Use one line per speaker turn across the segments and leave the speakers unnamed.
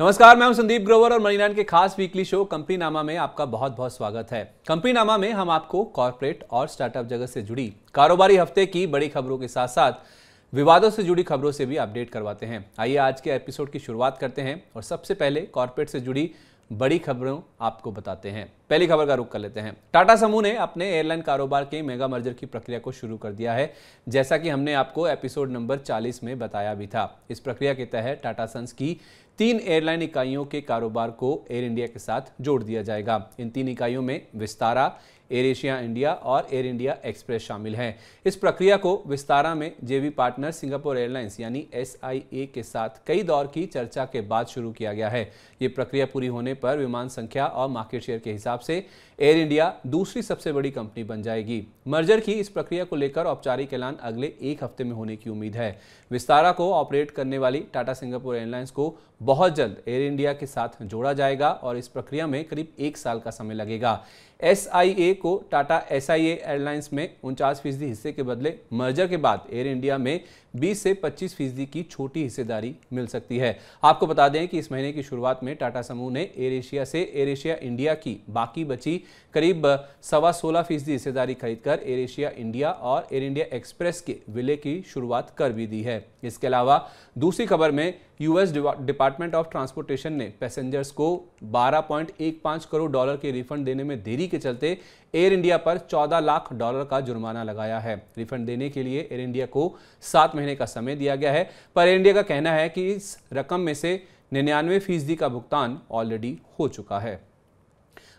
नमस्कार मैं हूं संदीप ग्रोवर और मनीनान के खास वीकली शो कंपनी नामा में आपका बहुत बहुत स्वागत है कंपनी नामा में हम आपको कॉरपोरेट और स्टार्टअप जगत से जुड़ी कारोबारी हफ्ते की बड़ी खबरों के साथ साथ विवादों से जुड़ी खबरों से भी अपडेट करवाते हैं आइए आज के एपिसोड की शुरुआत करते हैं और सबसे पहले कॉरपोरेट से जुड़ी बड़ी खबरों आपको बताते हैं पहली खबर का रुख कर लेते हैं टाटा समूह ने अपने एयरलाइन कारोबार के मेगा मर्जर की प्रक्रिया को शुरू कर दिया है जैसा कि हमने आपको एपिसोड नंबर 40 में बताया भी था इस प्रक्रिया के तहत टाटा सन्स की तीन एयरलाइन इकाइयों के कारोबार को एयर इंडिया के साथ जोड़ दिया जाएगा इन तीन इकाइयों में विस्तारा एयर एशिया इंडिया और एयर इंडिया एक्सप्रेस शामिल हैं इस प्रक्रिया को विस्तारा में जेवी पार्टनर सिंगापुर एयरलाइंस यानी एस के साथ कई दौर की चर्चा के बाद शुरू किया गया है ये प्रक्रिया पूरी होने पर विमान संख्या और मार्केट शेयर के हिसाब से एयर इंडिया दूसरी सबसे बड़ी कंपनी बन जाएगी मर्जर की इस प्रक्रिया को लेकर औपचारिक ऐलान अगले एक हफ्ते में होने की उम्मीद है विस्तारा को ऑपरेट करने वाली टाटा सिंगापुर एयरलाइंस को बहुत जल्द एयर इंडिया के साथ जोड़ा जाएगा और इस प्रक्रिया में करीब एक साल का समय लगेगा एस को टाटा एस एयरलाइंस में उनचास फीसदी हिस्से के बदले मर्जर के बाद एयर इंडिया में 20 से 25 फीसदी की छोटी हिस्सेदारी मिल सकती है आपको बता दें कि इस महीने की शुरुआत में टाटा समूह ने एयर एशिया से एयर एशिया इंडिया की बाकी बची करीब सवा सोलह फीसदी हिस्सेदारी खरीदकर एयर एशिया इंडिया और एयर इंडिया एक्सप्रेस के विलय की शुरुआत कर भी दी है इसके अलावा दूसरी खबर में यूएस डिपार्टमेंट ऑफ ट्रांसपोर्टेशन ने पैसेंजर्स को 12.15 करोड़ डॉलर के रिफंड देने में देरी के चलते एयर इंडिया पर 14 लाख डॉलर का जुर्माना लगाया है रिफंड देने के लिए एयर इंडिया को सात महीने का समय दिया गया है पर एयर इंडिया का कहना है कि इस रकम में से निन्यानवे फीसदी का भुगतान ऑलरेडी हो चुका है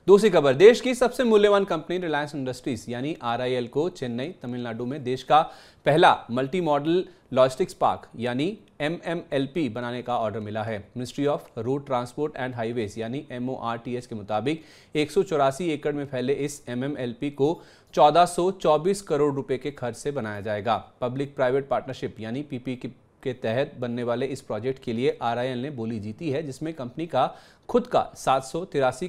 दूसरी खबर देश की सबसे मूल्यवान कंपनी रिलायंस इंडस्ट्रीज यानी आरआईएल को चेन्नई तमिलनाडु में देश का पहला मल्टी मॉडल लॉजिस्टिक्स पार्क यानी एमएमएलपी बनाने का ऑर्डर मिला है Ministry of Road Transport and Highways यानी एमओआरटीएस के मुताबिक एक एकड़ में फैले इस एमएमएलपी को 1424 करोड़ रुपए के खर्च से बनाया जाएगा पब्लिक प्राइवेट पार्टनरशिप यानी पीपी के तहत बनने वाले इस प्रोजेक्ट के लिए आर ने बोली जीती है जिसमें कंपनी का खुद का सात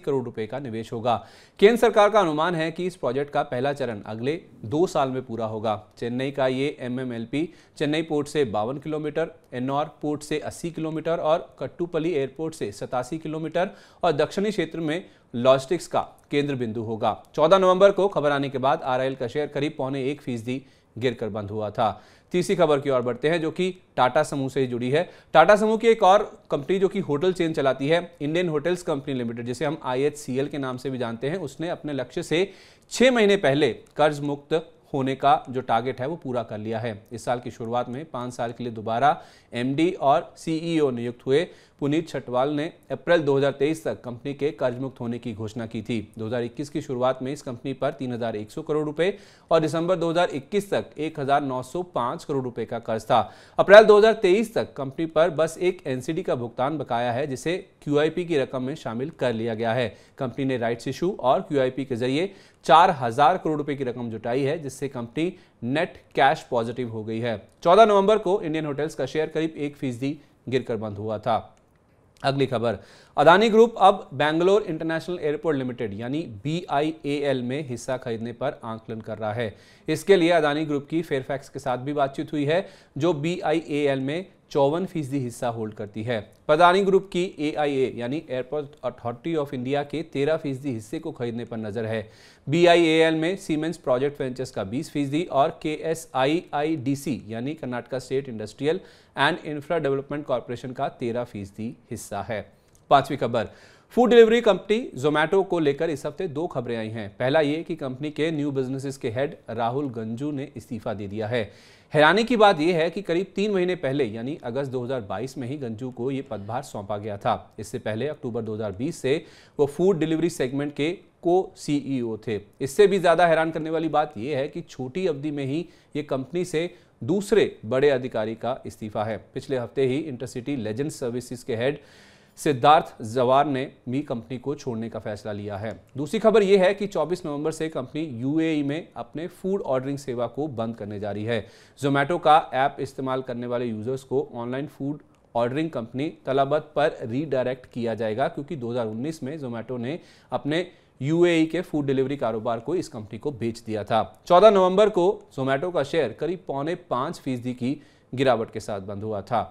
करोड़ रुपए का निवेश होगा केंद्र सरकार का अनुमान है कि इस प्रोजेक्ट का पहला चरण अगले दो साल में पूरा होगा चेन्नई का ये एमएमएलपी चेन्नई पोर्ट से बावन किलोमीटर एन्नौर पोर्ट से 80 किलोमीटर और कट्टूपली एयरपोर्ट से सतासी किलोमीटर और दक्षिणी क्षेत्र में लॉजिस्टिक्स का केंद्र बिंदु होगा चौदह नवंबर को खबर आने के बाद आर का शेयर करीब पौने एक फीसदी गिरकर बंद हुआ था तीसरी खबर की ओर बढ़ते हैं जो कि टाटा समूह से जुड़ी है टाटा समूह की एक और कंपनी जो कि होटल चेन चलाती है इंडियन होटल्स कंपनी लिमिटेड जिसे हम आई के नाम से भी जानते हैं उसने अपने लक्ष्य से छः महीने पहले कर्ज मुक्त होने का जो टारगेट है वो पूरा कर लिया है इस साल की शुरुआत में पाँच साल के लिए दोबारा एमडी और सीईओ e नियुक्त हुए पुनीत छटवाल ने अप्रैल 2023 तक कंपनी के कर्जमुक्त होने की घोषणा की थी 2021 की शुरुआत में इस कंपनी पर 3,100 करोड़ रुपए और दिसंबर 2021 तक 1,905 करोड़ रुपए का कर्ज था अप्रैल 2023 तक कंपनी पर बस एक एनसीडी का भुगतान बकाया है जिसे क्यू की रकम में शामिल कर लिया गया है कंपनी ने राइट्स इशू और क्यू के जरिए चार हजार करोड़ रुपए की रकम जुटाई है जिससे कंपनी नेट कैश पॉजिटिव हो गई है 14 नवंबर को इंडियन होटल्स का शेयर करीब एक फीसदी गिरकर बंद हुआ था अगली खबर अदानी ग्रुप अब बेंगलोर इंटरनेशनल एयरपोर्ट लिमिटेड यानी बी में हिस्सा खरीदने पर आंकलन कर रहा है इसके लिए अदानी ग्रुप की फेयरफैक्स के साथ भी बातचीत हुई है जो बी में चौवन फीसदी हिस्सा होल्ड करती है पदानी ग्रुप की एआईए यानी एयरपोर्ट अथॉरिटी ऑफ इंडिया के तेरह फीसदी हिस्से को खरीदने पर नजर है बीआईएएल में सीमेंस प्रोजेक्ट वेंचर्स का बीस फीसदी और के एस आई यानी Karnataka State Industrial and Infra Development Corporation का तेरह फीसदी हिस्सा है पांचवी खबर फूड डिलीवरी कंपनी जोमैटो को लेकर इस हफ्ते दो खबरें आई हैं पहला ये कि कंपनी के न्यू बिजनेसेस के हेड राहुल गंजू ने इस्तीफा दे दिया है हैरानी की बात यह है कि करीब तीन महीने पहले यानी अगस्त 2022 में ही गंजू को ये पदभार सौंपा गया था इससे पहले अक्टूबर 2020 से वो फूड डिलीवरी सेगमेंट के को सीईओ e थे इससे भी ज़्यादा हैरान करने वाली बात यह है कि छोटी अवधि में ही ये कंपनी से दूसरे बड़े अधिकारी का इस्तीफा है पिछले हफ्ते ही इंटरसिटी लेजेंड सर्विसेज के हेड सिद्धार्थ जवार ने मी कंपनी को छोड़ने का फैसला लिया है दूसरी खबर यह है कि 24 नवंबर से कंपनी यूएई में अपने फूड ऑर्डरिंग सेवा को बंद करने जा रही है जोमेटो का ऐप इस्तेमाल करने वाले यूजर्स को online food ordering company Talabat पर रीडायरेक्ट किया जाएगा क्योंकि 2019 में जोमेटो ने अपने यूएई के फूड डिलीवरी कारोबार को इस कंपनी को बेच दिया था 14 नवंबर को जोमेटो का शेयर करीब पौने पाँच फीसदी की गिरावट के साथ बंद हुआ था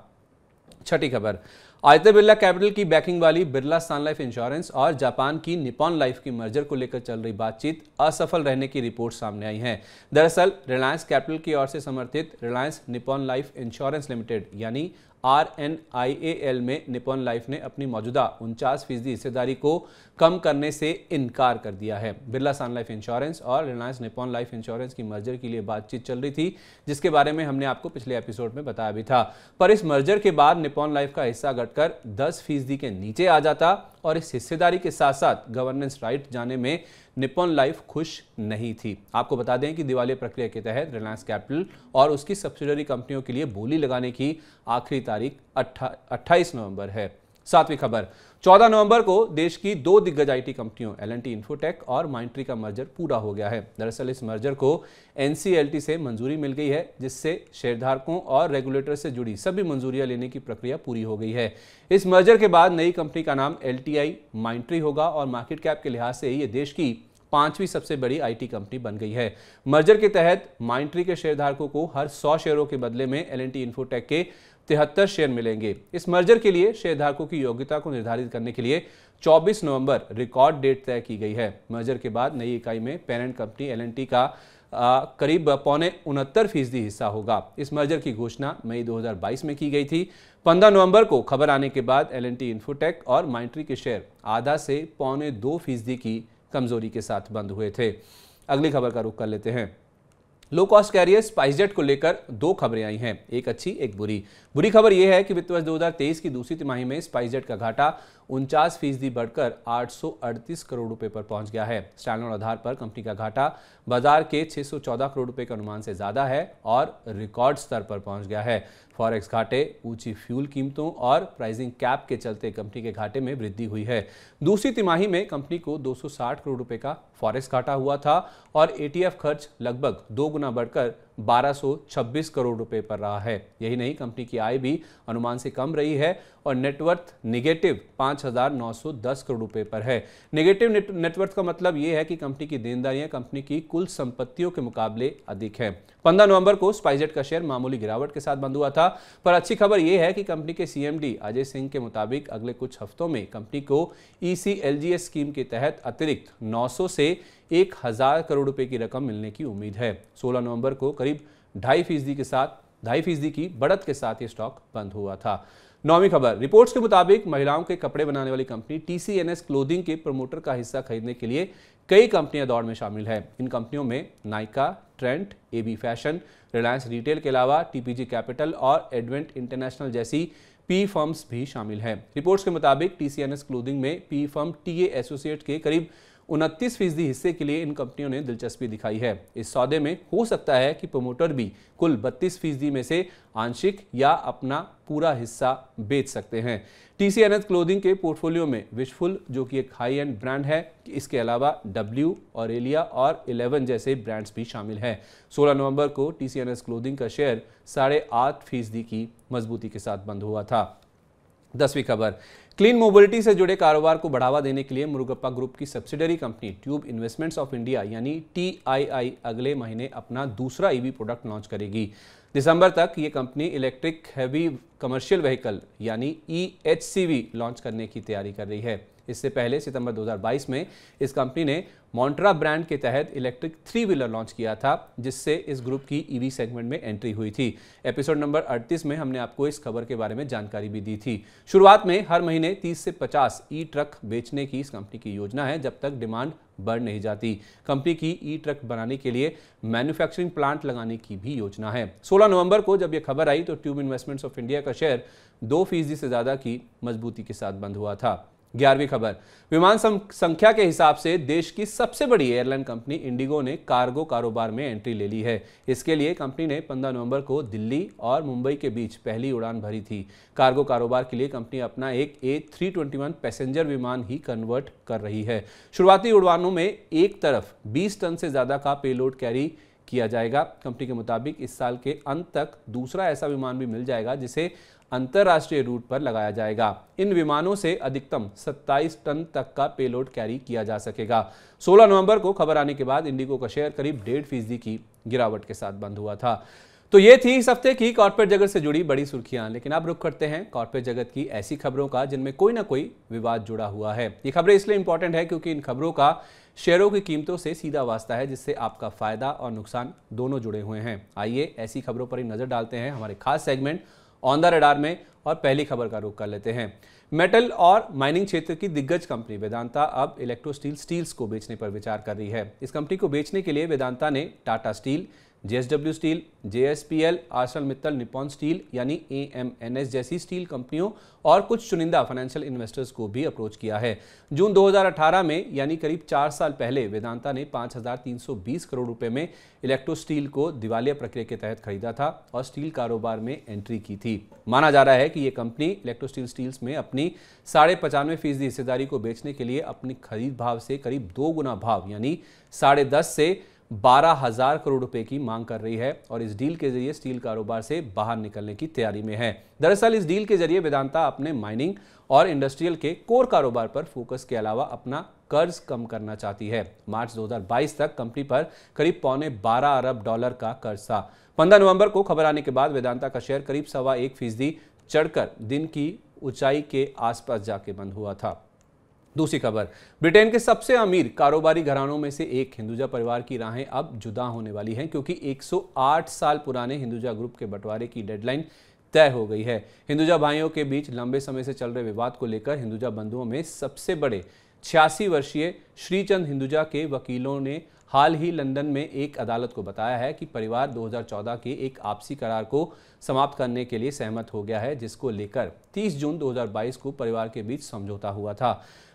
छठी खबर आयते बिरला कैपिटल की बैकिंग वाली बिरला सन लाइफ इंश्योरेंस और जापान की निपॉन लाइफ की मर्जर को लेकर चल रही बातचीत असफल रहने की रिपोर्ट सामने आई है दरअसल रिलायंस कैपिटल की ओर से समर्थित Reliance Nippon Life Insurance Limited यानी R N I A L में निपॉन लाइफ ने अपनी मौजूदा उनचास फीसदी हिस्सेदारी को कम करने से इनकार कर दिया है बिरला सन लाइफ इंश्योरेंस और रिलायंस निपॉन लाइफ इंश्योरेंस की मर्जर के लिए बातचीत चल रही थी जिसके बारे में हमने आपको पिछले एपिसोड में बताया भी था पर इस मर्जर के बाद निपॉन लाइफ का हिस्सा घटकर दस फीसदी के नीचे आ जाता और इस हिस्सेदारी के साथ साथ गवर्नेंस राइट जाने में निपॉन लाइफ खुश नहीं थी आपको बता दें कि दिवाली प्रक्रिया के तहत रिलायंस कैपिटल और उसकी सब्सिडरी कंपनियों के लिए बोली लगाने की आखिरी तारीख अट्ठाईस नवंबर है सातवीं खबर 14 नवंबर को देश की दो दिग्गज आईटी कंपनियों एल एन इन्फोटेक और माइंट्री का मर्जर पूरा हो गया है दरअसल इस मर्जर को एनसीएलटी से मंजूरी मिल गई है जिससे शेयरधारकों और रेगुलेटर से जुड़ी सभी मंजूरियां लेने की प्रक्रिया पूरी हो गई है इस मर्जर के बाद नई कंपनी का नाम एल टी माइंट्री होगा और मार्केट कैप के लिहाज से ये देश की पांचवी सबसे बड़ी आईटी कंपनी बन गई है मर्जर के तहत माइंट्री के शेयरधारकों को हर सौ शेयरों के बदले में एल एन इन्फोटेक के तिहत्तर शेयर मिलेंगे इस मर्जर के लिए शेयरधारकों की योग्यता को निर्धारित करने के लिए 24 नवंबर रिकॉर्ड डेट तय की गई है मर्जर के बाद नई इकाई में पेरेंट कंपनी एल का आ, करीब पौने उनहत्तर फीसदी हिस्सा होगा इस मर्जर की घोषणा मई 2022 में की गई थी 15 नवंबर को खबर आने के बाद एल इंफोटेक और माइंट्री के शेयर आधा से पौने दो फीसदी की कमजोरी के साथ बंद हुए थे अगली खबर का रुख कर लेते हैं लो कॉस्ट कैरियर स्पाइसजेट को लेकर दो खबरें आई हैं एक अच्छी एक बुरी बुरी खबर यह है कि वित्त वर्ष दो की दूसरी तिमाही में स्पाइसजेट का घाटा उनचास फीसदी बढ़कर 838 करोड़ रुपए पर पहुंच गया है स्टैंडर्ड आधार पर कंपनी का घाटा बाजार के 614 करोड़ रुपए के अनुमान से ज्यादा है और रिकॉर्ड स्तर पर पहुंच गया है फॉरेक्स घाटे ऊंची फ्यूल कीमतों और प्राइसिंग कैप के चलते कंपनी के घाटे में वृद्धि हुई है दूसरी तिमाही में कंपनी को 260 करोड़ रुपए का फॉरेक्स घाटा हुआ था और एटीएफ खर्च लगभग दो गुना बढ़कर 1226 करोड़ रुपए पर रहा है यही नहीं कंपनी की आय भी अनुमान से कम रही है और नेटवर्थ निगेटिव 5910 करोड़ रुपए पर है निगेटिव नेटवर्थ का मतलब यह है कि कंपनी की देनदारियां कंपनी की कुल संपत्तियों के मुकाबले अधिक है 15 नवंबर को स्पाइसजेट का शेयर मामूली गिरावट के साथ बंद हुआ था पर अच्छी खबर यह है कि कंपनी के सीएमडी अजय सिंह के मुताबिक अगले कुछ हफ्तों में कंपनी को ईसीएलजीएस e स्कीम के तहत अतिरिक्त 900 से एक हज़ार करोड़ रुपए की रकम मिलने की उम्मीद है 16 नवंबर को करीब ढाई फीसदी के साथ ढाई फीसदी की बढ़त के साथ ये स्टॉक बंद हुआ था नौवीं खबर रिपोर्ट्स के मुताबिक महिलाओं के कपड़े बनाने वाली कंपनी टीसीएनएस क्लोथिंग के प्रमोटर का हिस्सा खरीदने के लिए कई कंपनियां दौड़ में शामिल है इन कंपनियों में Nykaa Trent AB Fashion Reliance Retail के अलावा टीपीजी कैपिटल और एडवेंट इंटरनेशनल जैसी पी फर्म्स भी शामिल हैं रिपोर्ट्स के मुताबिक टीसीएनएस क्लोथिंग में पी फर्म टीए एसोसिएट के करीब उनतीस फीसदी हिस्से के लिए इन कंपनियों ने दिलचस्पी दिखाई है इस सौदे में हो सकता है कि प्रोमोटर भी कुल बत्तीस फीसदी में से आंशिक या अपना पूरा हिस्सा बेच सकते हैं टी सी क्लोदिंग के पोर्टफोलियो में विशफुल जो कि एक हाई एंड ब्रांड है इसके अलावा डब्ल्यू और एलिया और इलेवन जैसे ब्रांड्स भी शामिल हैं सोलह नवंबर को टी सी क्लोदिंग का शेयर साढ़े आठ फीसदी की मजबूती के साथ बंद हुआ था दसवीं खबर क्लीन मोबिलिटी से जुड़े कारोबार को बढ़ावा देने के लिए मुरुगप्पा ग्रुप की subsidiary company Tube Investments of India यानी टीआईआई अगले महीने अपना दूसरा ईवी प्रोडक्ट लॉन्च करेगी दिसंबर तक ये company electric heavy commercial vehicle यानी ई e लॉन्च करने की तैयारी कर रही है इससे पहले सितंबर 2022 में इस कंपनी ने मॉन्ट्रा ब्रांड के तहत इलेक्ट्रिक थ्री व्हीलर लॉन्च किया था जिससे इस ग्रुप की ईवी e सेगमेंट में एंट्री हुई थी एपिसोड नंबर 38 में हमने आपको इस खबर के बारे में जानकारी भी दी थी शुरुआत में हर महीने 30 से 50 ई ट्रक बेचने की इस कंपनी की योजना है जब तक डिमांड बढ़ नहीं जाती कंपनी की ई ट्रक बनाने के लिए मैन्युफैक्चरिंग प्लांट लगाने की भी योजना है 16 नवंबर को जब यह खबर आई तो ट्यूब इन्वेस्टमेंट्स ऑफ इंडिया का शेयर दो फीसदी से ज़्यादा की मजबूती के साथ बंद हुआ था ग्यारहवीं खबर विमान संख्या के हिसाब से देश की सबसे बड़ी एयरलाइन कंपनी इंडिगो ने कार्गो कारोबार में एंट्री ले ली है इसके लिए कंपनी ने 15 नवंबर को दिल्ली और मुंबई के बीच पहली उड़ान भरी थी कार्गो कारोबार के लिए कंपनी अपना एक ए थ्री पैसेंजर विमान ही कन्वर्ट कर रही है शुरुआती उड़ानों में एक तरफ बीस टन से ज़्यादा का पेलोड कैरी किया जाएगा कंपनी के मुताबिक इस साल के अंत तक दूसरा ऐसा विमान भी मिल जाएगा जिसे अंतर्राष्ट्रीय रूट पर लगाया जाएगा इन विमानों से अधिकतम 27 टन तक का पेलोड कैरी किया जा सकेगा 16 नवंबर को खबर आने के बाद इंडिगो का शेयर करीब डेढ़ फीसदी की गिरावट के साथ बंद हुआ था तो ये थी इस हफ्ते की कॉर्पोरेट जगत से जुड़ी बड़ी सुर्खियां लेकिन अब रुख करते हैं कॉर्पोरेट जगत की ऐसी खबरों का जिनमें कोई ना कोई विवाद जुड़ा हुआ है ये खबरें इसलिए इंपॉर्टेंट है क्योंकि इन खबरों का शेयरों की कीमतों से सीधा वास्ता है जिससे आपका फायदा और नुकसान दोनों जुड़े हुए हैं आइए ऐसी खबरों पर ही नजर डालते हैं हमारे खास सेगमेंट ऑन द रडार में और पहली खबर का रुख कर लेते हैं मेटल और माइनिंग क्षेत्र की दिग्गज कंपनी वेदांता अब इलेक्ट्रो स्टील स्टील्स को बेचने पर विचार कर रही है इस कंपनी को बेचने के लिए वेदांता ने Tata Steel JSW Steel JSPL Arcelor Mittal Nippon Steel यानी एएमएनएस जैसी स्टील कंपनियों और कुछ चुनिंदा फाइनेंशियल इन्वेस्टर्स को भी अप्रोच किया है जून 2018 में यानी करीब चार साल पहले वेदांता ने 5,320 करोड़ रुपए में इलेक्ट्रो स्टील को दिवालिया प्रक्रिया के तहत खरीदा था और स्टील कारोबार में एंट्री की थी माना जा रहा है कि ये कंपनी इलेक्ट्रो स्टील स्टील्स में अपनी साढ़े पचानवे फीसदी हिस्सेदारी को बेचने के लिए अपनी खरीद भाव से करीब दो गुना भाव यानी साढ़े दस से बारह हजार करोड़ रुपए की मांग कर रही है और इस डील के जरिए स्टील कारोबार से बाहर निकलने की तैयारी में है दरअसल इस डील के जरिए वेदांता अपने माइनिंग और इंडस्ट्रियल के कोर कारोबार पर फोकस के अलावा अपना कर्ज कम करना चाहती है मार्च 2022 तक कंपनी पर करीब पौने 12 अरब डॉलर का कर्ज था 15 नवंबर को खबर आने के बाद वेदांता का शेयर करीब सवा एक फीसदी चढ़कर दिन की ऊंचाई के आसपास जाके बंद हुआ था दूसरी खबर ब्रिटेन के सबसे अमीर कारोबारी घरानों में से एक हिंदुजा परिवार की राहें अब जुदा होने वाली हैं क्योंकि 108 साल पुराने हिंदुजा ग्रुप के बंटवारे की डेडलाइन तय हो गई है हिंदुजा भाइयों के बीच लंबे समय से चल रहे विवाद को लेकर हिंदुजा बंधुओं में सबसे बड़े छियासी वर्षीय श्रीचंद हिंदुजा के वकीलों ने हाल ही लंदन में एक अदालत को बताया है कि परिवार 2014 के एक आपसी करार को समाप्त करने के लिए सहमत हो गया है जिसको लेकर 30 जून 2022 को परिवार के बीच समझौता हुआ था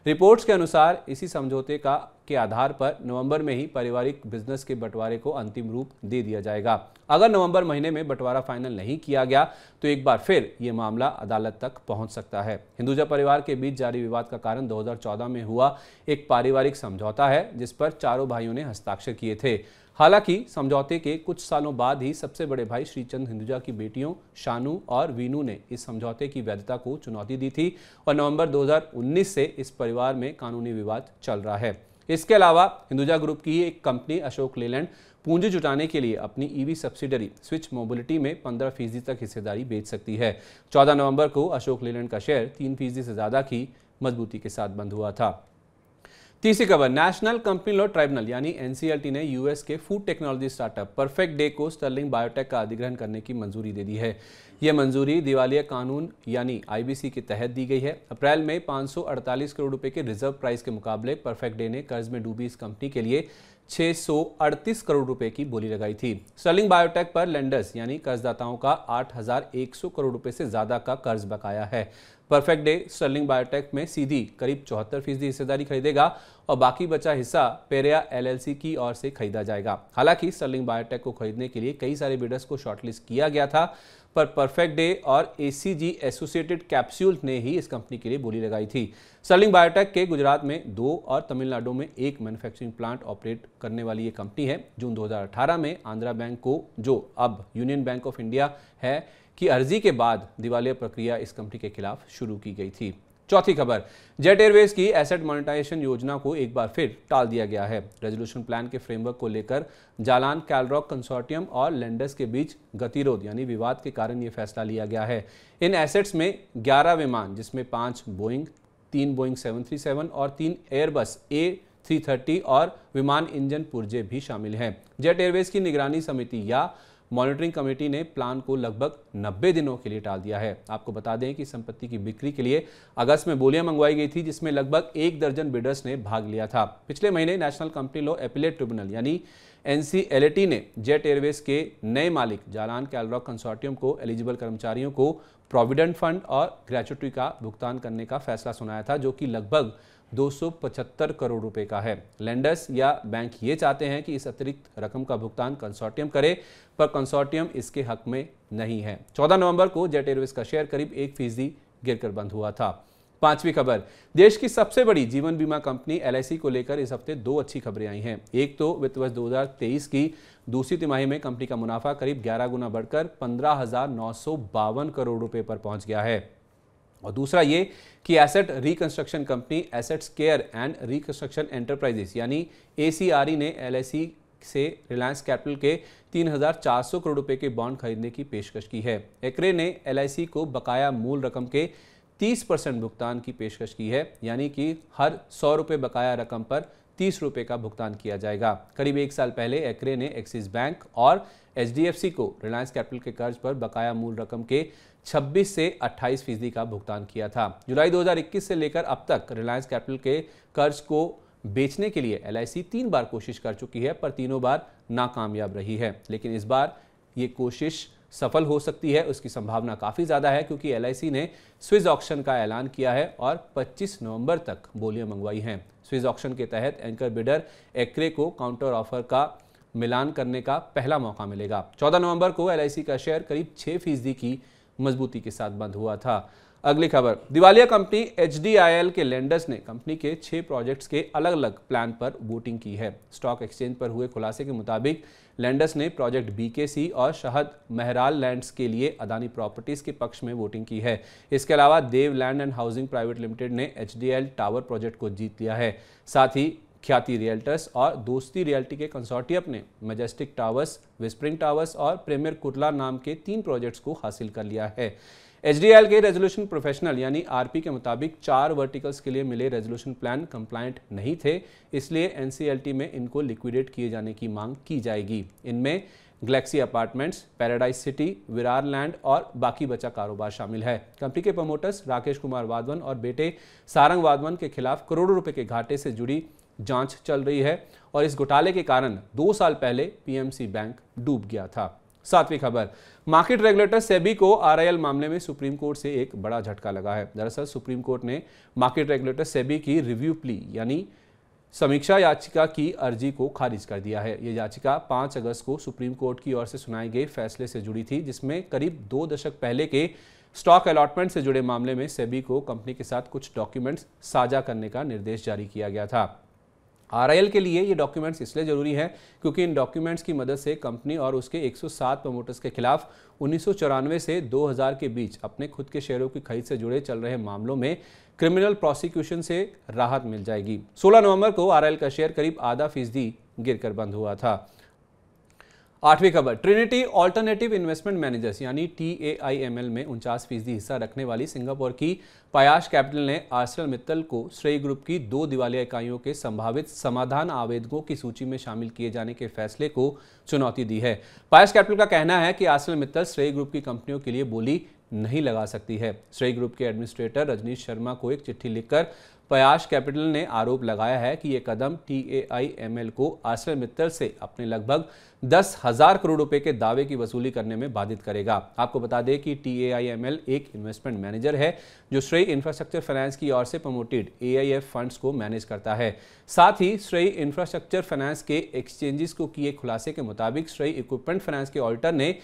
रिपोर्ट्स के अनुसार इसी समझौते का के आधार पर नवंबर में ही पारिवारिक बिजनेस के बंटवारे को अंतिम रूप दे दिया जाएगा अगर नवंबर महीने में बंटवारा फाइनल नहीं किया गया तो एक बार फिर ये मामला अदालत तक पहुंच सकता है हिंदुजा परिवार के बीच जारी विवाद का कारण 2014 में हुआ एक पारिवारिक समझौता है जिस पर चारों भाइयों ने हस्ताक्षर किए थे हालांकि समझौते के कुछ सालों बाद ही सबसे बड़े भाई श्रीचंद हिंदुजा की बेटियों शानू और वीनू ने इस समझौते की वैधता को चुनौती दी थी और नवंबर 2019 से इस परिवार में कानूनी विवाद चल रहा है इसके अलावा हिंदुजा ग्रुप की एक कंपनी अशोक लेलैंड पूंजी जुटाने के लिए अपनी ईवी सब्सिडरी स्विच मोबिलिटी में 15 फीसदी तक हिस्सेदारी बेच सकती है 14 नवंबर को अशोक लेलैंड का शेयर 3 फीसदी से ज़्यादा की मजबूती के साथ बंद हुआ था तीसरी खबर नेशनल कंपनी लॉ ट्राइब्यूनल यानी एनसीएलटी e ने यूएस के food technology startup Perfect Day को स्टर्लिंग बायोटेक का अधिग्रहण करने की मंजूरी दे दी है यह मंजूरी दिवालिया कानून यानी आईबीसी के तहत दी गई है अप्रैल में 548 करोड़ रुपए के रिजर्व प्राइस के मुकाबले परफेक्ट डे ने कर्ज में डूबी इस कंपनी के लिए 638 करोड़ रुपए की बोली लगाई थी स्टर्लिंग बायोटेक पर लेंडर्स यानी कर्जदाताओं का 8,100 करोड़ रुपए से ज्यादा का कर्ज बकाया है परफेक्ट डे स्टर्लिंग बायोटेक में सीधी करीब चौहत्तर फीसदी हिस्सेदारी खरीदेगा और बाकी बचा हिस्सा पेरिया एलएलसी की ओर से खरीदा जाएगा हालांकि स्टर्लिंग बायोटेक को खरीदने के लिए कई सारे बिडर्स को शॉर्टलिस्ट किया गया था पर परफेक्ट डे और एसीजी एसोसिएटेड कैप्सूल ने ही इस कंपनी के लिए बोली लगाई थी सर्लिंग बायोटेक के गुजरात में दो और तमिलनाडु में एक मैन्युफैक्चरिंग प्लांट ऑपरेट करने वाली ये कंपनी है जून 2018 में आंध्रा बैंक को जो अब यूनियन बैंक ऑफ इंडिया है की अर्जी के बाद दिवालिया प्रक्रिया इस कंपनी के खिलाफ शुरू की गई थी चौथी खबर जेट एयरवेज की एसेट मोनिटाइजेशन योजना को एक बार फिर टाल दिया गया है रेजोल्यूशन प्लान के फ्रेमवर्क को लेकर जालान कैलरॉक कंसोर्टियम और लेंडर्स के बीच गतिरोध यानी विवाद के कारण यह फैसला लिया गया है इन एसेट्स में 11 विमान जिसमें पांच बोइंग तीन बोइंग 737 और तीन एयरबस ए 330 और विमान इंजन पुर्जे भी शामिल हैं जेट एयरवेज की निगरानी समिति या मॉनिटरिंग कमेटी ने प्लान को लगभग 90 दिनों के लिए टाल दिया है आपको बता दें कि संपत्ति की बिक्री के लिए अगस्त में बोलियां मंगवाई गई थी जिसमें लगभग एक दर्जन बिडर्स ने भाग लिया था पिछले महीने national company law appellate tribunal यानी एनसीएलटी ने जेट एयरवेज के नए मालिक जालान कैलरॉक कंसोर्टियम को एलिजिबल कर्मचारियों को प्रोविडेंट फंड और ग्रेचुटी का भुगतान करने का फैसला सुनाया था जो कि लगभग 275 करोड़ रुपए का है लेंडर्स या बैंक ये चाहते हैं कि इस अतिरिक्त रकम का भुगतान कंसोर्टियम करे पर कंसोर्टियम इसके हक में नहीं है 14 नवंबर को जेट एयरवेज का शेयर करीब एक फीसदी गिर बंद हुआ था पांचवी खबर देश की सबसे बड़ी जीवन बीमा कंपनी एल को लेकर इस हफ्ते दो अच्छी खबरें आई हैं एक तो वित्त वर्ष दो की दूसरी तिमाही में कंपनी का मुनाफा करीब 11 गुना बढ़कर पंद्रह करोड़ रुपए पर पहुंच गया है और दूसरा ये कि asset reconstruction company assets care and reconstruction enterprises यानी ए e ने एल e से रिलायंस कैपिटल के 3,400 करोड़ रुपए के बॉन्ड खरीदने की पेशकश की है एकरे ने एल e को बकाया मूल रकम के 30 परसेंट भुगतान की पेशकश की है यानी कि हर सौ रुपये बकाया रकम पर तीस रुपये का भुगतान किया जाएगा करीब एक साल पहले एकरे ने एक्सिस बैंक और एच को रिलायंस कैपिटल के कर्ज पर बकाया मूल रकम के 26 से 28 फीसदी का भुगतान किया था जुलाई 2021 से लेकर अब तक रिलायंस कैपिटल के कर्ज को बेचने के लिए एल तीन बार कोशिश कर चुकी है पर तीनों बार नाकामयाब रही है लेकिन इस बार ये कोशिश सफल हो सकती है उसकी संभावना काफ़ी ज़्यादा है क्योंकि एल ने स्विज ऑक्शन का ऐलान किया है और 25 नवंबर तक बोलियां मंगवाई हैं स्विज ऑक्शन के तहत एंकर बिडर एक्रे को काउंटर ऑफर का मिलान करने का पहला मौका मिलेगा 14 नवंबर को एल का शेयर करीब छह फीसदी की मजबूती के साथ बंद हुआ था अगली खबर दिवालिया कंपनी एच के लेंडर्स ने कंपनी के छह प्रोजेक्ट्स के अलग अलग प्लान पर वोटिंग की है स्टॉक एक्सचेंज पर हुए खुलासे के मुताबिक लेंडर्स ने प्रोजेक्ट बीकेसी और शहद महराल लैंड्स के लिए अदानी प्रॉपर्टीज के पक्ष में वोटिंग की है इसके अलावा Dev Land and Housing Private Limited ने एच टावर प्रोजेक्ट को जीत लिया है साथ ही ख्याति रियल्टर्स और दोस्ती रियल्टी के कंसोर्टियम ने मेजेस्टिक टावर्स विस्प्रिंग टावर्स और प्रेमियर कुरला नाम के तीन प्रोजेक्ट्स को हासिल कर लिया है एच के रेजोल्यूशन प्रोफेशनल यानी आर के मुताबिक चार वर्टिकल्स के लिए मिले रेजोल्यूशन प्लान कंप्लाइंट नहीं थे इसलिए एनसीएलटी में इनको लिक्विडेट किए जाने की मांग की जाएगी इनमें Galaxy Apartments Paradise City Virar land और बाकी बचा कारोबार शामिल है कंपनी के प्रमोटर्स राकेश कुमार वाधवन और बेटे सारंग वाधवन के खिलाफ करोड़ों रुपए के घाटे से जुड़ी जांच चल रही है और इस घोटाले के कारण दो साल पहले पीएमसी बैंक डूब गया था सातवीं खबर मार्केट रेगुलेटर सेबी को आरआईएल मामले में सुप्रीम कोर्ट से एक बड़ा झटका लगा है दरअसल सुप्रीम कोर्ट ने मार्केट रेगुलेटर सेबी की रिव्यू प्ली यानी समीक्षा याचिका की अर्जी को खारिज कर दिया है ये याचिका 5 अगस्त को सुप्रीम कोर्ट की ओर से सुनाए गए फैसले से जुड़ी थी जिसमें करीब दो दशक पहले के स्टॉक अलॉटमेंट से जुड़े मामले में सेबी को कंपनी के साथ कुछ डॉक्यूमेंट्स साझा करने का निर्देश जारी किया गया था आर के लिए ये डॉक्यूमेंट्स इसलिए ज़रूरी हैं क्योंकि इन डॉक्यूमेंट्स की मदद से कंपनी और उसके 107 प्रमोटर्स के खिलाफ उन्नीस से 2000 के बीच अपने खुद के शेयरों की खरीद से जुड़े चल रहे मामलों में क्रिमिनल प्रोसिक्यूशन से राहत मिल जाएगी 16 नवंबर को आर का शेयर करीब आधा फीसदी गिर बंद हुआ था आठवीं खबर ट्रिनिटी ऑल्टरनेटिव इन्वेस्टमेंट मैनेजर्स यानी T A I M L में उनचास फीसदी हिस्सा रखने वाली सिंगापुर की पयाश कैपिटल ने आर्सनल मित्तल को श्रेय ग्रुप की दो दिवालिया इकाइयों के संभावित समाधान आवेदकों की सूची में शामिल किए जाने के फैसले को चुनौती दी है पायस कैपिटल का कहना है कि आर्सनल मित्तल श्रेय ग्रुप की कंपनियों के लिए बोली नहीं लगा सकती है श्रेय ग्रुप के एडमिनिस्ट्रेटर रजनीश शर्मा को एक चिट्ठी लिखकर पयाश कैपिटल ने आरोप लगाया है कि ये कदम T A I M L को आश्रय मित्तल से अपने लगभग दस हजार करोड़ रुपए के दावे की वसूली करने में बाधित करेगा आपको बता दें कि T A I M L एक इन्वेस्टमेंट मैनेजर है जो श्रेय इंफ्रास्ट्रक्चर फाइनेंस की ओर से promoted A I F funds को मैनेज करता है साथ ही श्रेय इंफ्रास्ट्रक्चर फाइनेंस के एक्सचेंजेस को किए खुलासे के मुताबिक श्रेय इक्विपमेंट फाइनेंस के ऑल्टर ने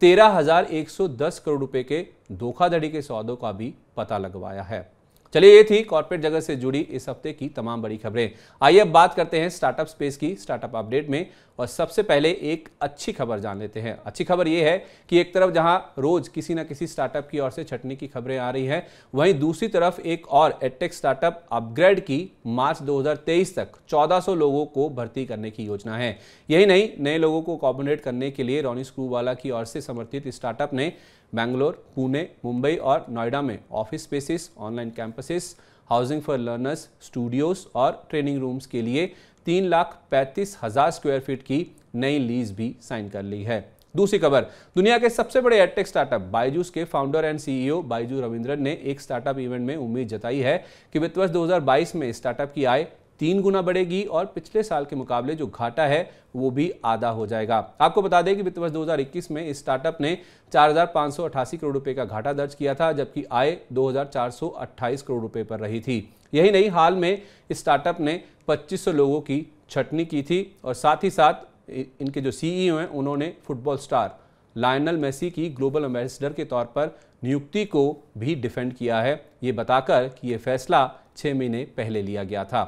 तेरह करोड़ रुपए के धोखाधड़ी के सौदों का भी पता लगवाया है चलिए ये थी कॉर्पोरेट जगत से जुड़ी इस हफ्ते की तमाम बड़ी खबरें आइए अब बात करते हैं स्टार्टअप स्पेस की स्टार्टअप अपडेट में और सबसे पहले एक अच्छी खबर जान लेते हैं अच्छी खबर ये है कि एक तरफ जहां रोज किसी ना किसी स्टार्टअप की ओर से छटने की खबरें आ रही हैं वहीं दूसरी तरफ एक और एटेक स्टार्टअप अपग्रेड की मार्च 2023 तक 1400 लोगों को भर्ती करने की योजना है यही नहीं नए लोगों को कॉम्बोनेट करने के लिए रोनी स्क्रूवाला की ओर से समर्थित स्टार्टअप ने बैंगलोर पुणे मुंबई और नोएडा में office spaces online campuses housing for learners studios और ट्रेनिंग रूम्स के लिए तीन लाख पैंतीस हज़ार स्क्वायर फीट की नई लीज भी साइन कर ली है दूसरी खबर दुनिया के सबसे बड़े एडटेक स्टार्टअप बायजूस के founder and CEO Byju Raveendran ने एक स्टार्टअप इवेंट में उम्मीद जताई है कि वित्त वर्ष 2022 में स्टार्टअप की आय तीन गुना बढ़ेगी और पिछले साल के मुकाबले जो घाटा है वो भी आधा हो जाएगा आपको बता दें कि वित्त वर्ष 2021 में इस स्टार्टअप ने चार करोड़ रुपए का घाटा दर्ज किया था जबकि आय 2,428 करोड़ रुपए पर रही थी यही नहीं हाल में इस स्टार्टअप ने 2500 लोगों की छटनी की थी और साथ ही साथ इनके जो सीईओ e हैं उन्होंने फुटबॉल स्टार लायनल मेसी की ग्लोबल एम्बेसडर के तौर पर नियुक्ति को भी डिफेंड किया है ये बताकर कि ये फैसला छः महीने पहले लिया गया था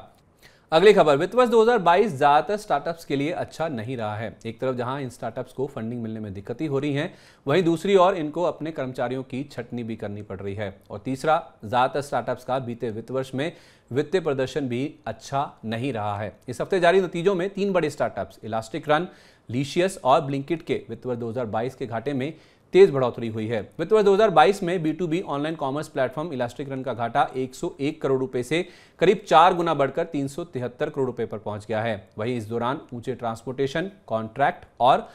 अगली खबर वित्त वर्ष 2022 ज्यादातर स्टार्टअप्स के लिए अच्छा नहीं रहा है एक तरफ जहां इन स्टार्टअप्स को फंडिंग मिलने में दिक्कत हो रही है वहीं दूसरी ओर इनको अपने कर्मचारियों की छटनी भी करनी पड़ रही है और तीसरा ज्यादातर स्टार्टअप्स का बीते वित्त वर्ष में वित्तीय प्रदर्शन भी अच्छा नहीं रहा है इस हफ्ते जारी नतीजों में तीन बड़े स्टार्टअप्स इलास्टिक रन लीशियस और ब्लिंकिट के वित्त वर्ष दो के घाटे में तेज बढ़ोतरी हुई है वित्त वर्ष दो में B to B online commerce platform Elastic Run का घाटा 101 करोड़ रुपए से करीब चार गुना बढ़कर तीन करोड़ रुपए पर पहुंच गया है वहीं इस दौरान ऊंचे ट्रांसपोर्टेशन कॉन्ट्रैक्ट और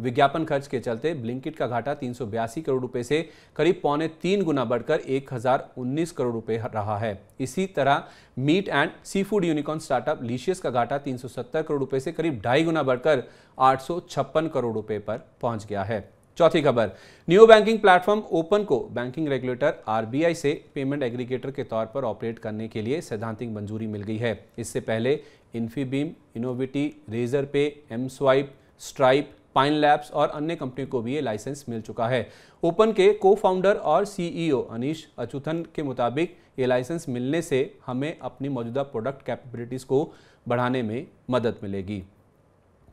विज्ञापन खर्च के चलते ब्लिंकिट का घाटा तीन करोड़ रुपए से करीब पौने तीन गुना बढ़कर एक करोड़ रुपए रहा है इसी तरह meat and seafood unicorn startup Licious का घाटा तीन करोड़ रुपए से करीब ढाई गुना बढ़कर आठ करोड़ रुपए पर पहुंच गया है चौथी खबर न्यू बैंकिंग प्लेटफॉर्म ओपन को बैंकिंग रेगुलेटर आरबीआई से पेमेंट एग्रीगेटर के तौर पर ऑपरेट करने के लिए सैद्धांतिक मंजूरी मिल गई है इससे पहले Infibeam Innoviti Razorpay M Swipe Stripe Pine Labs और अन्य कंपनियों को भी ये लाइसेंस मिल चुका है ओपन के को फाउंडर और सीईओ e अनिश अचुथन के मुताबिक ये लाइसेंस मिलने से हमें अपनी मौजूदा प्रोडक्ट कैपेबिलिटीज़ को बढ़ाने में मदद मिलेगी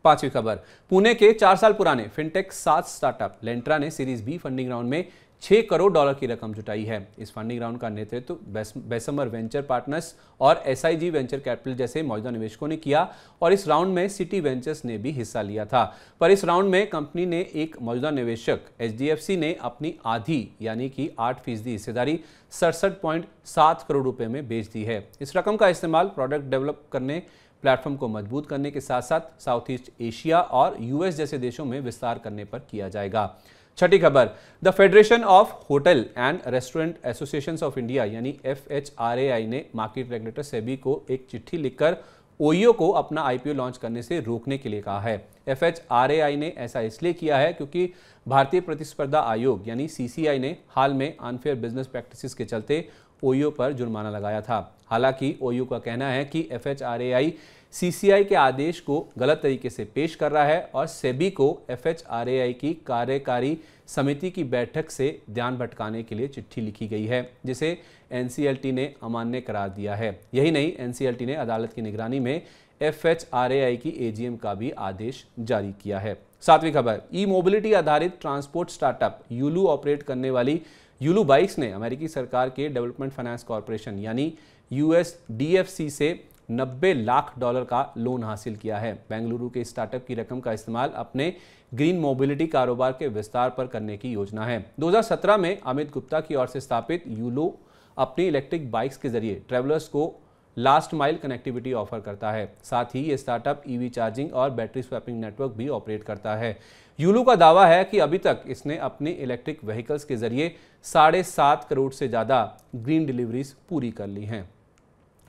पांचवी खबर पुणे के चार साल पुराने फिनटेक सात स्टार्टअप लेंट्रा ने सीरीज बी फंडिंग राउंड में छह करोड़ डॉलर की रकम जुटाई है इस फंडिंग राउंड का नेतृत्व बेसमर वेंचर पार्टनर्स और एसआईजी वेंचर कैपिटल जैसे मौजूदा निवेशकों ने किया और इस राउंड में सिटी वेंचर्स ने भी हिस्सा लिया था पर इस राउंड में कंपनी ने एक मौजूदा निवेशक एच ने अपनी आधी यानी कि आठ फीसदी हिस्सेदारी सड़सठ करोड़ रुपए में बेच दी है इस रकम का इस्तेमाल प्रोडक्ट डेवलप करने प्लेटफॉर्म को मजबूत करने के साथ साथ साउथ ईस्ट एशिया और यूएस जैसे देशों में विस्तार करने पर किया जाएगा छठी खबर the Federation of Hotel and Restaurant Association of India यानी एफ ने मार्केट रेगुलेटर सेबी को एक चिट्ठी लिखकर ओयो को अपना आईपीओ लॉन्च करने से रोकने के लिए कहा है एफ ने ऐसा इसलिए किया है क्योंकि भारतीय प्रतिस्पर्धा आयोग यानी सीसीआई ने हाल में अनफेयर बिजनेस प्रैक्टिसेस के चलते ओयू पर जुर्माना लगाया था हालांकि ओयू का कहना है कि एफ एच सीसीआई के आदेश को गलत तरीके से पेश कर रहा है और सेबी को एफ की कार्यकारी समिति की बैठक से ध्यान भटकाने के लिए चिट्ठी लिखी गई है जिसे एन ने अमान्य करार दिया है यही नहीं एन ने अदालत की निगरानी में एफ की ए का भी आदेश जारी किया है सातवीं खबर ई मोबिलिटी आधारित ट्रांसपोर्ट स्टार्टअप यूलू ऑपरेट करने वाली यूलू बाइक्स ने अमेरिकी सरकार के डेवलपमेंट फाइनेंस कॉरपोरेशन यानी यूएस से 90 लाख डॉलर का लोन हासिल किया है बेंगलुरु के स्टार्टअप की रकम का इस्तेमाल अपने ग्रीन मोबिलिटी कारोबार के विस्तार पर करने की योजना है 2017 में अमित गुप्ता की ओर से स्थापित यूलो अपनी इलेक्ट्रिक बाइक्स के जरिए ट्रेवलर्स को लास्ट माइल कनेक्टिविटी ऑफर करता है साथ ही ये स्टार्टअप ईवी चार्जिंग और बैटरी स्वैपिंग नेटवर्क भी ऑपरेट करता है यूलू का दावा है कि अभी तक इसने अपने इलेक्ट्रिक व्हीकल्स के जरिए साढ़े सात करोड़ से ज़्यादा ग्रीन डिलीवरीज पूरी कर ली हैं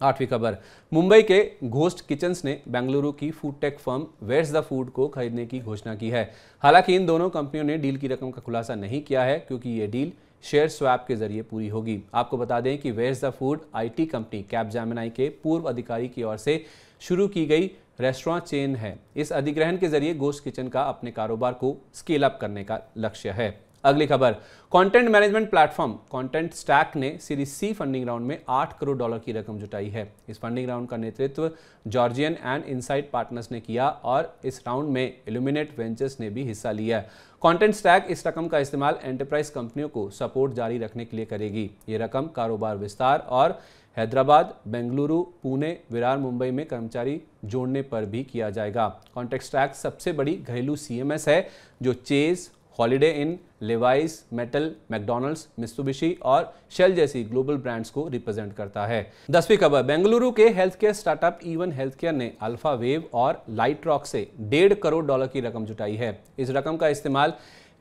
आठवीं खबर मुंबई के घोस्ट किचन्स ने बेंगलुरु की food tech firm Where's the Food को खरीदने की घोषणा की है हालांकि इन दोनों कंपनियों ने डील की रकम का खुलासा नहीं किया है क्योंकि ये डील शेयर स्वैप के जरिए पूरी होगी आपको बता दें कि Where's the Food IT company Capgemini के पूर्व अधिकारी की ओर से शुरू की गई रेस्टोरेंट चेन है इस अधिग्रहण के जरिए गोश्त किचन का अपने कारोबार को स्केल अप करने का लक्ष्य है अगली खबर content management platform Contentstack ने सीरीज सी फंडिंग राउंड में 8 करोड़ डॉलर की रकम जुटाई है इस फंडिंग राउंड का नेतृत्व जॉर्जियन एंड इनसाइट पार्टनर्स ने किया और इस राउंड में इल्यूमिनेट वेंचर्स ने भी हिस्सा लिया कंटेंट स्टैक इस रकम का इस्तेमाल एंटरप्राइज कंपनियों को सपोर्ट जारी रखने के लिए करेगी ये रकम कारोबार विस्तार और हैदराबाद बेंगलुरु पुणे विरार मुंबई में कर्मचारी जोड़ने पर भी किया जाएगा कॉन्ट्रैक्ट ट्रैक सबसे बड़ी घरेलू सीएमएस है जो Chase Holiday Inn Levi's Mattel McDonald's Mitsubishi और शेल जैसी ग्लोबल ब्रांड्स को रिप्रेजेंट करता है दसवीं खबर बेंगलुरु के healthcare startup Even healthcare ने अल्फा वेव और लाइट रॉक से डेढ़ करोड़ डॉलर की रकम जुटाई है इस रकम का इस्तेमाल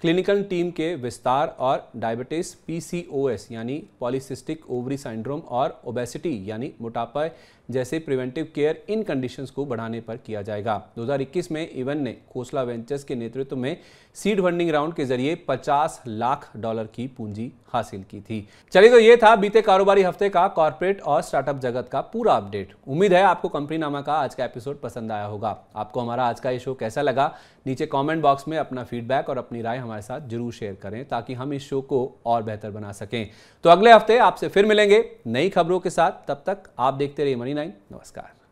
क्लिनिकल टीम के विस्तार और डायबिटीज पीसीओएस यानी पॉलीसिस्टिक ओवरी सिंड्रोम और ओबेसिटी यानी मोटापा जैसे प्रिवेंटिव केयर इन कंडीशंस को बढ़ाने पर किया जाएगा 2021 में इवन ने खोसला वेंचर्स के नेतृत्व में सीड फंडिंग राउंड के जरिए 50 लाख डॉलर की पूंजी हासिल की थी चलिए तो ये था बीते कारोबारी हफ्ते का कॉर्पोरेट और स्टार्टअप जगत का पूरा अपडेट उम्मीद है आपको कंपनी नामा का आज का एपिसोड पसंद आया होगा आपको हमारा आज का ये शो कैसा लगा नीचे कॉमेंट बॉक्स में अपना फीडबैक और अपनी राय हमारे साथ जरूर शेयर करें ताकि हम इस शो को और बेहतर बना सकें तो अगले हफ्ते आपसे फिर मिलेंगे नई खबरों के साथ तब तक आप देखते रहिए मनी नमस्कार